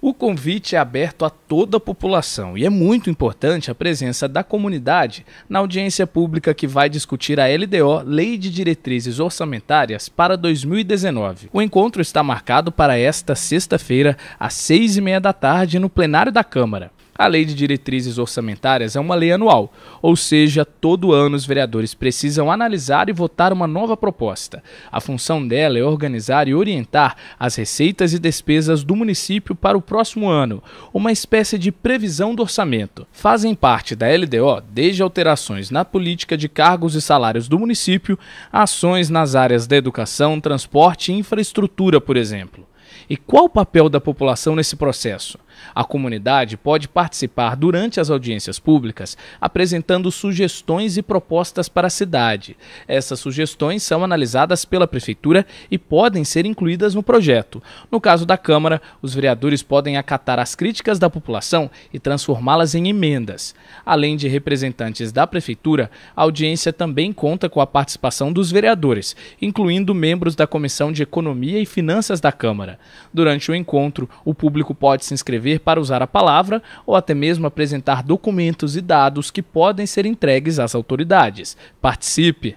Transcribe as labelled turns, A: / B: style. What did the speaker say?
A: O convite é aberto a toda a população e é muito importante a presença da comunidade na audiência pública que vai discutir a LDO, Lei de Diretrizes Orçamentárias, para 2019. O encontro está marcado para esta sexta-feira, às seis e meia da tarde, no plenário da Câmara. A Lei de Diretrizes Orçamentárias é uma lei anual, ou seja, todo ano os vereadores precisam analisar e votar uma nova proposta. A função dela é organizar e orientar as receitas e despesas do município para o próximo ano, uma espécie de previsão do orçamento. Fazem parte da LDO desde alterações na política de cargos e salários do município, ações nas áreas da educação, transporte e infraestrutura, por exemplo. E qual o papel da população nesse processo? A comunidade pode participar durante as audiências públicas apresentando sugestões e propostas para a cidade. Essas sugestões são analisadas pela Prefeitura e podem ser incluídas no projeto. No caso da Câmara, os vereadores podem acatar as críticas da população e transformá-las em emendas. Além de representantes da Prefeitura, a audiência também conta com a participação dos vereadores, incluindo membros da Comissão de Economia e Finanças da Câmara. Durante o encontro, o público pode se inscrever para usar a palavra ou até mesmo apresentar documentos e dados que podem ser entregues às autoridades. Participe!